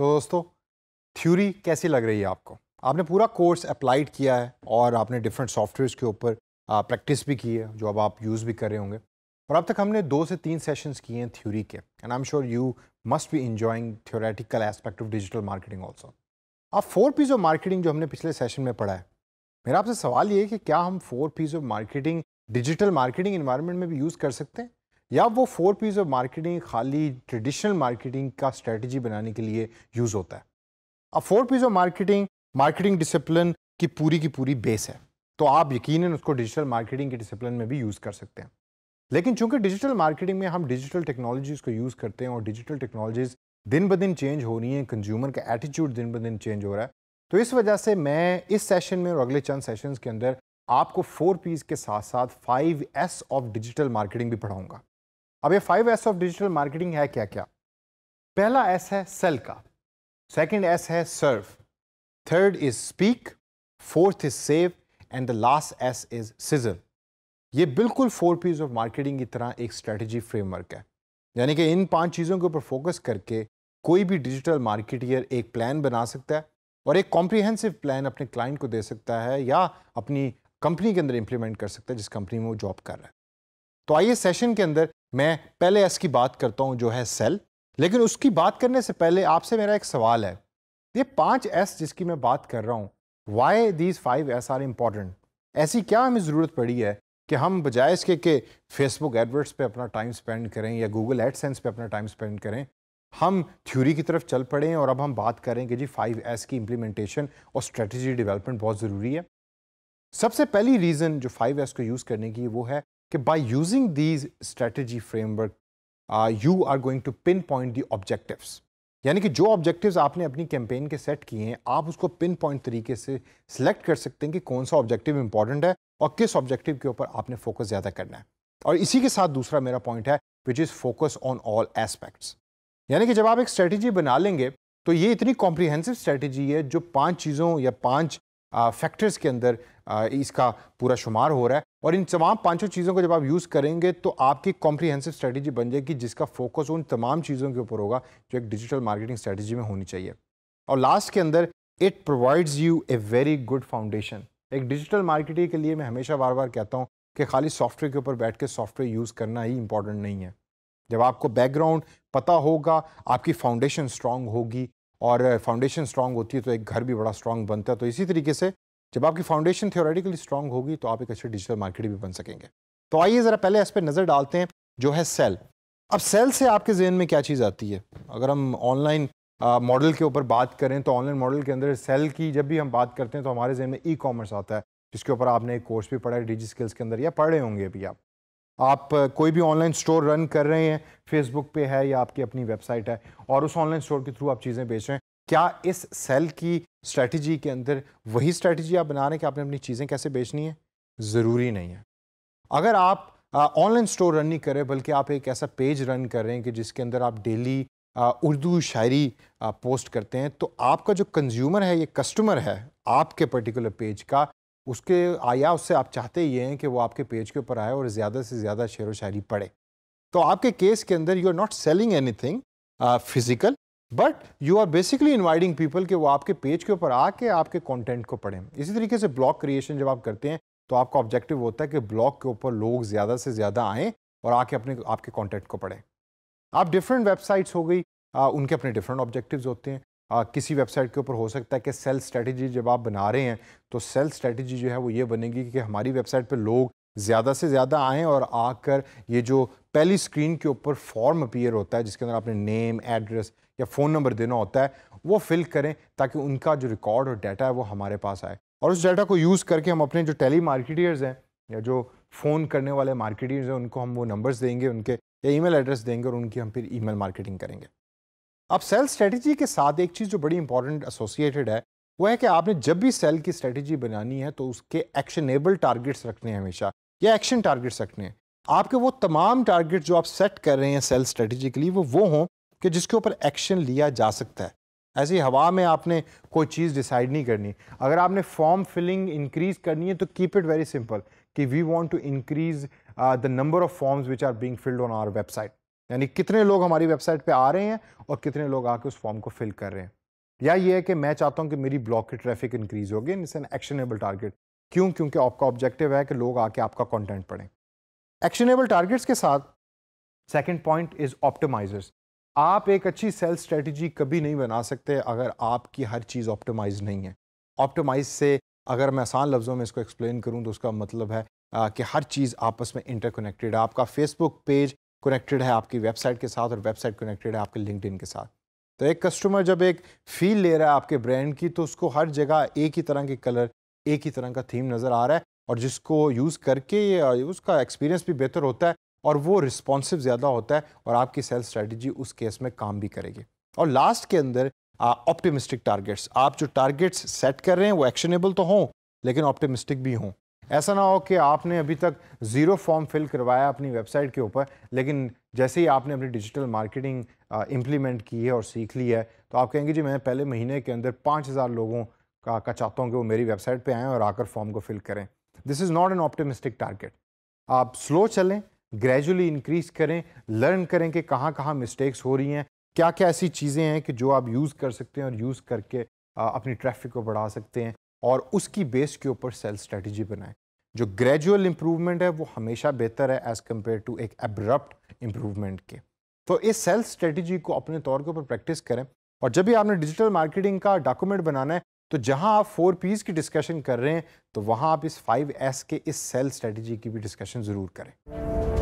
तो दोस्तों थ्योरी कैसी लग रही है आपको आपने पूरा कोर्स अप्लाइड किया है और आपने डिफरेंट सॉफ्टवेयर्स के ऊपर प्रैक्टिस भी की है जो अब आप यूज़ भी कर रहे होंगे और अब तक हमने दो से तीन सेशंस किए हैं थ्योरी के and I am sure you must be enjoying theoretical aspect of digital marketing also अब फोर पीज़ ऑफ मार्केटिंग जो हमने पिछले सेशन में पढ़ा है मेरा आपसे सवाल ये है कि क्या हम four Ps of marketing digital marketing environment में भी यूज़ कर सकते हैं या वो फोर पीज ऑफ मार्केटिंग खाली ट्रेडिशनल मार्केटिंग का स्ट्रेटजी बनाने के लिए यूज़ होता है अब four Ps of marketing marketing discipline की पूरी की पूरी बेस है तो आप यकीन उसको डिजिटल मार्केटिंग के डिसिप्लिन में भी यूज़ कर सकते हैं लेकिन चूंकि डिजिटल मार्केटिंग में हम डिजिटल टेक्नोलॉजीज़ को यूज़ करते हैं और डिजिटल टेक्नोलॉजीज़ दिन ब दिन चेंज हो रही हैं कंज्यूमर का एटीट्यूड दिन ब दिन चेंज हो रहा है तो इस वजह से मैं इस सेशन में और अगले चंद सेशंस के अंदर आपको फोर पीस के साथ साथ five S of digital marketing भी पढ़ाऊंगा अब ये five S of digital marketing है क्या क्या पहला एस है सेल का सेकंड एस है serve third is speak fourth is save and the last S is season ये बिल्कुल फोर पीस ऑफ मार्केटिंग की तरह एक स्ट्रेटजी फ्रेमवर्क है यानी कि इन पांच चीज़ों के ऊपर फोकस करके कोई भी डिजिटल मार्केटियर एक प्लान बना सकता है और एक कॉम्प्रिहेंसिव प्लान अपने क्लाइंट को दे सकता है या अपनी कंपनी के अंदर इंप्लीमेंट कर सकता है जिस कंपनी में वो जॉब कर रहा है तो आइए सेशन के अंदर मैं पहले एस की बात करता हूँ जो है सेल लेकिन उसकी बात करने से पहले आपसे मेरा एक सवाल है ये पाँच एस जिसकी मैं बात कर रहा हूँ why these five S are important ऐसी क्या हमें ज़रूरत पड़ी है कि हम बजाय इसके कि फेसबुक एडवर्ट्स पे अपना टाइम स्पेंड करें या गूगल एडसेंस पे अपना टाइम स्पेंड करें हम थ्योरी की तरफ चल पड़े और अब हम बात करें कि जी फाइव एस की इम्प्लीमेंटेशन और स्ट्रेटजी डेवलपमेंट बहुत ज़रूरी है सबसे पहली रीज़न जो फाइव एस को यूज़ करने की वो है कि by using these strategy framework you are going to pinpoint the objectives यानी कि जो ऑब्जेक्टिव्स आपने अपनी कैंपेन के सेट किए हैं आप उसको पिन पॉइंट तरीके से सिलेक्ट कर सकते हैं कि कौन सा ऑब्जेक्टिव इंपॉर्टेंट है और किस ऑब्जेक्टिव के ऊपर आपने फोकस ज़्यादा करना है और इसी के साथ दूसरा मेरा पॉइंट है which is focus on all aspects यानी कि जब आप एक स्ट्रेटजी बना लेंगे तो ये इतनी कॉम्प्रीहेंसिव स्ट्रेटजी है जो पांच चीज़ों या पांच फैक्टर्स uh, के अंदर आ, uh, इसका पूरा शुमार हो रहा है और इन तमाम पांचों चीज़ों को जब आप यूज़ करेंगे तो आपकी कॉम्प्रीहेंसिव स्ट्रेटजी बन जाएगी जिसका फोकस उन तमाम चीज़ों के ऊपर होगा जो एक डिजिटल मार्केटिंग स्ट्रेटजी में होनी चाहिए और लास्ट के अंदर it provides you a very good foundation एक डिजिटल मार्केटिंग के लिए मैं हमेशा बार बार कहता हूँ कि खाली सॉफ्टवेयर के ऊपर बैठ के सॉफ्टवेयर यूज़ करना ही इंपॉर्टेंट नहीं है जब आपको बैकग्राउंड पता होगा आपकी फाउंडेशन स्ट्रांग होगी और फाउंडेशन स्ट्रांग होती है तो एक घर भी बड़ा स्ट्रांग बनता है तो इसी तरीके से जब आपकी फाउंडेशन थियोरेटिकली स्ट्रांग होगी तो आप एक अच्छे डिजिटल मार्केट भी बन सकेंगे तो आइए ज़रा पहले इस पर नज़र डालते हैं जो है सेल अब सेल से आपके जहन में क्या चीज़ आती है अगर हम ऑनलाइन मॉडल के ऊपर बात करें तो ऑनलाइन मॉडल के अंदर सेल की जब भी हम बात करते हैं तो हमारे जहन में ई कॉमर्स आता है जिसके ऊपर आपने एक कोर्स भी पढ़ा है डिजी स्किल्स के अंदर या पढ़ रहे होंगे अभी आप आप कोई भी ऑनलाइन स्टोर रन कर रहे हैं फेसबुक पे है या आपकी अपनी वेबसाइट है और उस ऑनलाइन स्टोर के थ्रू आप चीज़ें बेच रहे हैं क्या इस सेल की स्ट्रेटजी के अंदर वही स्ट्रेटजी आप बना रहे हैं कि आपने अपनी चीज़ें कैसे बेचनी है ज़रूरी नहीं है अगर आप ऑनलाइन स्टोर रन नहीं कर रहे बल्कि आप एक ऐसा पेज रन कर रहे हैं कि जिसके अंदर आप डेली उर्दू शायरी आ, पोस्ट करते हैं तो आपका जो कंज्यूमर है ये कस्टमर है आपके पर्टिकुलर पेज का उसके आया उससे आप चाहते ये हैं कि वो आपके पेज के ऊपर आए और ज़्यादा से ज़्यादा शेर व शायरी पढ़े तो आपके केस के अंदर you are not selling anything physical but you are basically inviting people कि वो आपके पेज के ऊपर आके आपके कॉन्टेंट को पढ़ें इसी तरीके से ब्लॉग क्रिएशन जब आप करते हैं तो आपका ऑब्जेक्टिव होता है कि ब्लॉग के ऊपर लोग ज़्यादा से ज़्यादा आएँ और आके अपने आपके कॉन्टेंट को पढ़ें आप डिफरेंट वेबसाइट्स हो गई आ, उनके अपने डिफरेंट ऑब्जेक्टिव्स होते हैं आ, किसी वेबसाइट के ऊपर हो सकता है कि सेल स्ट्रेटजी जब आप बना रहे हैं तो सेल स्ट्रेटजी जो है वो ये बनेगी कि हमारी वेबसाइट पर लोग ज़्यादा से ज़्यादा आएँ और आकर ये जो पहली स्क्रीन के ऊपर फॉर्म अपीयर होता है जिसके अंदर आपने नेम एड्रेस या फ़ोन नंबर देना होता है वो फिल करें ताकि उनका जो रिकॉर्ड और डाटा है वो हमारे पास आए और उस डाटा को यूज़ करके हम अपने जो टेली मार्केटियर्स हैं या जो फ़ोन करने वाले मार्केटियर्स हैं उनको हम वो नंबर्स देंगे उनके या ई एड्रेस देंगे और उनकी हम फिर ई मार्केटिंग करेंगे अब सेल स्ट्रेटजी के साथ एक चीज़ जो बड़ी इंपॉर्टेंट एसोसिएटेड है वो है कि आपने जब भी सेल की स्ट्रेटजी बनानी है तो उसके एक्शनेबल टारगेट्स रखने हैं हमेशा या एक्शन टारगेट्स रखने हैं आपके वो तमाम टारगेट जो आप सेट कर रहे हैं सेल स्ट्रेटजी के लिए वो वो हों कि जिसके ऊपर एक्शन लिया जा सकता है ऐसी हवा में आपने कोई चीज़ डिसाइड नहीं करनी अगर आपने फॉर्म फिलिंग इंक्रीज करनी है तो कीप इट वेरी सिंपल कि we want to increase the number of forms which are being filled on our website यानी कितने लोग हमारी वेबसाइट पे आ रहे हैं और कितने लोग आके उस फॉर्म को फिल कर रहे हैं या ये है कि मैं चाहता हूँ कि मेरी ब्लॉक की ट्रैफिक इंक्रीज होगी इस एन एक्शनेबल टारगेट क्यों क्योंकि आपका ऑब्जेक्टिव है कि लोग आके आपका कंटेंट पढ़ें एक्शनेबल टारगेट्स के साथ सेकंड पॉइंट इज ऑप्टिमाइजर्स आप एक अच्छी सेल्स स्ट्रेटजी कभी नहीं बना सकते अगर आपकी हर चीज़ ऑप्टिमाइज नहीं है ऑप्टिमाइज से अगर मैं आसान लफ्ज़ों में इसको एक्सप्लेन करूँ तो उसका मतलब है आ, कि हर चीज़ आपस में इंटरकनेक्टेड है आपका फेसबुक पेज कनेक्टेड है आपकी वेबसाइट के साथ और वेबसाइट कनेक्टेड है आपके लिंकड के साथ तो एक कस्टमर जब एक फील ले रहा है आपके ब्रांड की तो उसको हर जगह एक ही तरह के कलर एक ही तरह का थीम नज़र आ रहा है और जिसको यूज़ करके उसका एक्सपीरियंस भी बेहतर होता है और वो रिस्पॉन्सिव ज़्यादा होता है और आपकी सेल स्ट्रेटजी उस केस में काम भी करेगी और लास्ट के अंदर ऑप्टिमिस्टिक टारगेट्स आप जो टारगेट्स सेट कर रहे हैं वो एक्शनेबल तो हों लेकिन ऑप्टिमिस्टिक भी हों ऐसा ना हो कि आपने अभी तक ज़ीरो फॉर्म फिल करवाया अपनी वेबसाइट के ऊपर लेकिन जैसे ही आपने अपनी डिजिटल मार्केटिंग इम्प्लीमेंट की है और सीख ली है तो आप कहेंगे जी मैंने पहले महीने के अंदर पाँच हज़ार लोगों का, का चाहता हूँ कि वो मेरी वेबसाइट पर आएँ और आकर फॉर्म को फिल करें this is not an optimistic target आप स्लो चलें ग्रेजुअली इंक्रीज करें लर्न करें कि कहाँ कहाँ मिस्टेक्स हो रही हैं क्या क्या ऐसी चीज़ें हैं कि जो आप यूज़ कर सकते हैं और यूज़ करके आ, अपनी ट्रैफिक को बढ़ा सकते हैं और उसकी बेस के ऊपर सेल स्ट्रेटजी बनाएं जो ग्रेजुअल इम्प्रूवमेंट है वो हमेशा बेहतर है एज़ कम्पेयर टू एक एब्रप्ट इम्प्रूवमेंट के तो इस सेल्स स्ट्रेटजी को अपने तौर के ऊपर प्रैक्टिस करें और जब भी आपने डिजिटल मार्केटिंग का डॉक्यूमेंट बनाना है तो जहां आप फोर पीज़ की डिस्कशन कर रहे हैं तो वहां आप इस फाइव एस के इस सेल स्ट्रेटजी की भी डिस्कशन ज़रूर करें